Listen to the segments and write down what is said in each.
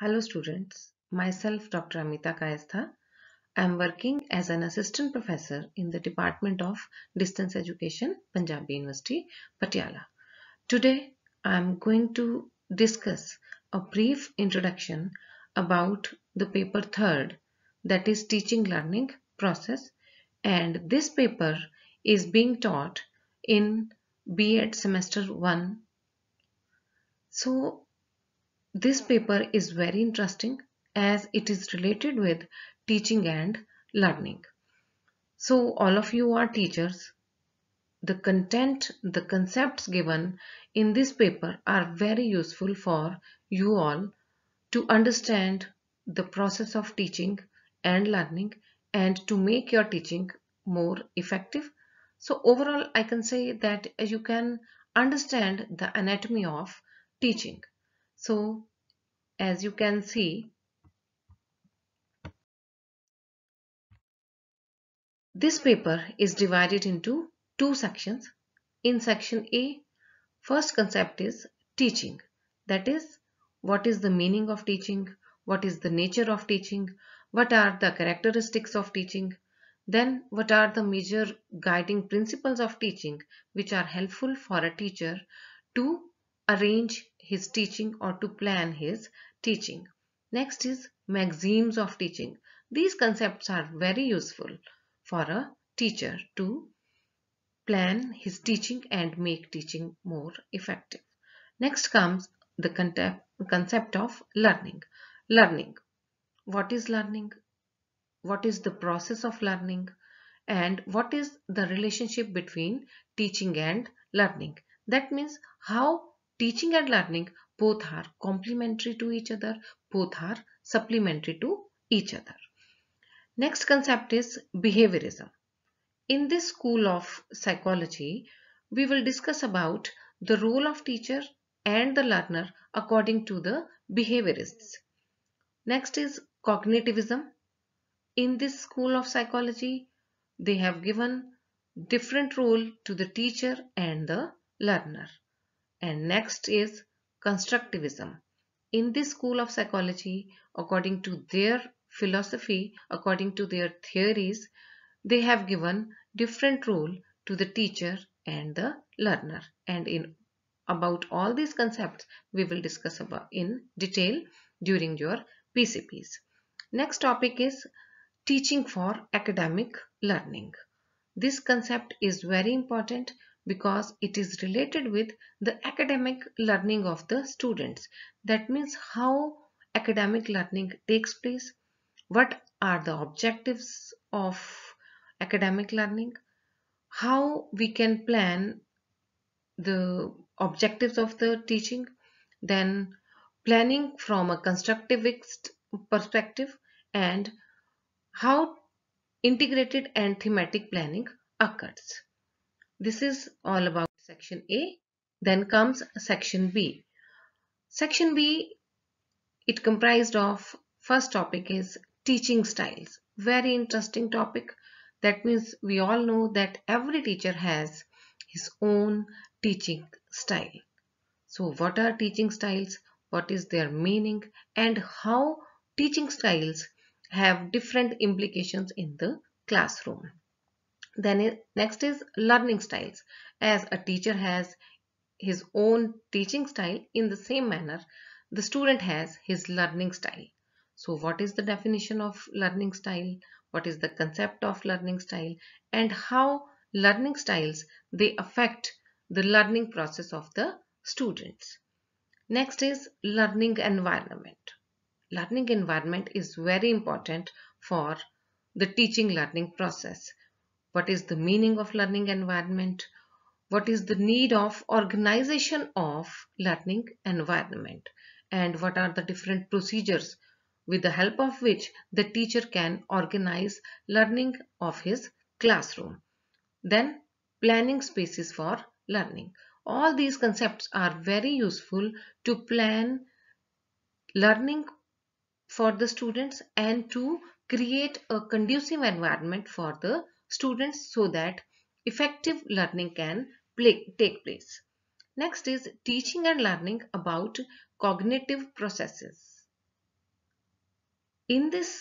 Hello students, myself Dr. Amita Kaestha. I am working as an assistant professor in the Department of Distance Education, Punjabi University, Patiala. Today I am going to discuss a brief introduction about the paper third that is teaching learning process and this paper is being taught in B.Ed semester 1. So this paper is very interesting as it is related with teaching and learning. So all of you are teachers. The content, the concepts given in this paper are very useful for you all to understand the process of teaching and learning and to make your teaching more effective. So overall, I can say that you can understand the anatomy of teaching. So as you can see, this paper is divided into two sections. In section A, first concept is teaching. That is, what is the meaning of teaching? What is the nature of teaching? What are the characteristics of teaching? Then what are the major guiding principles of teaching which are helpful for a teacher to arrange his teaching or to plan his teaching. Next is maxims of teaching. These concepts are very useful for a teacher to plan his teaching and make teaching more effective. Next comes the concept of learning. Learning. What is learning? What is the process of learning? And what is the relationship between teaching and learning? That means how Teaching and learning both are complementary to each other, both are supplementary to each other. Next concept is behaviorism. In this school of psychology, we will discuss about the role of teacher and the learner according to the behaviorists. Next is cognitivism. In this school of psychology, they have given different role to the teacher and the learner. And next is constructivism. In this school of psychology, according to their philosophy, according to their theories, they have given different role to the teacher and the learner. And in about all these concepts, we will discuss about in detail during your PCPs. Next topic is teaching for academic learning. This concept is very important because it is related with the academic learning of the students. That means how academic learning takes place, what are the objectives of academic learning, how we can plan the objectives of the teaching, then planning from a constructivist perspective and how integrated and thematic planning occurs. This is all about section A. Then comes section B. Section B, it comprised of first topic is teaching styles. Very interesting topic. That means we all know that every teacher has his own teaching style. So what are teaching styles? What is their meaning? And how teaching styles have different implications in the classroom. Then it, next is learning styles. As a teacher has his own teaching style in the same manner, the student has his learning style. So what is the definition of learning style? What is the concept of learning style? And how learning styles, they affect the learning process of the students. Next is learning environment. Learning environment is very important for the teaching learning process. What is the meaning of learning environment? What is the need of organization of learning environment? And what are the different procedures with the help of which the teacher can organize learning of his classroom? Then planning spaces for learning. All these concepts are very useful to plan learning for the students and to create a conducive environment for the students so that effective learning can play, take place. Next is teaching and learning about cognitive processes. In this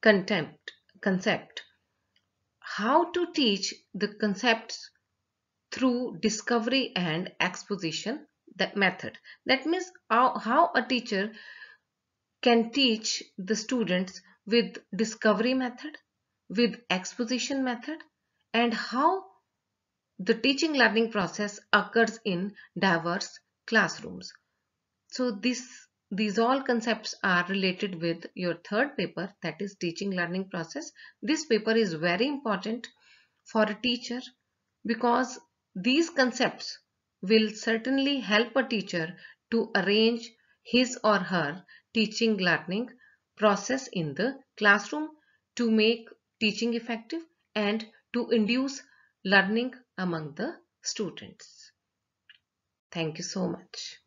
contempt, concept, how to teach the concepts through discovery and exposition that method. That means how, how a teacher can teach the students with discovery method with exposition method and how the teaching learning process occurs in diverse classrooms. So this, these all concepts are related with your third paper that is teaching learning process. This paper is very important for a teacher because these concepts will certainly help a teacher to arrange his or her teaching learning process in the classroom to make teaching effective and to induce learning among the students. Thank you so much.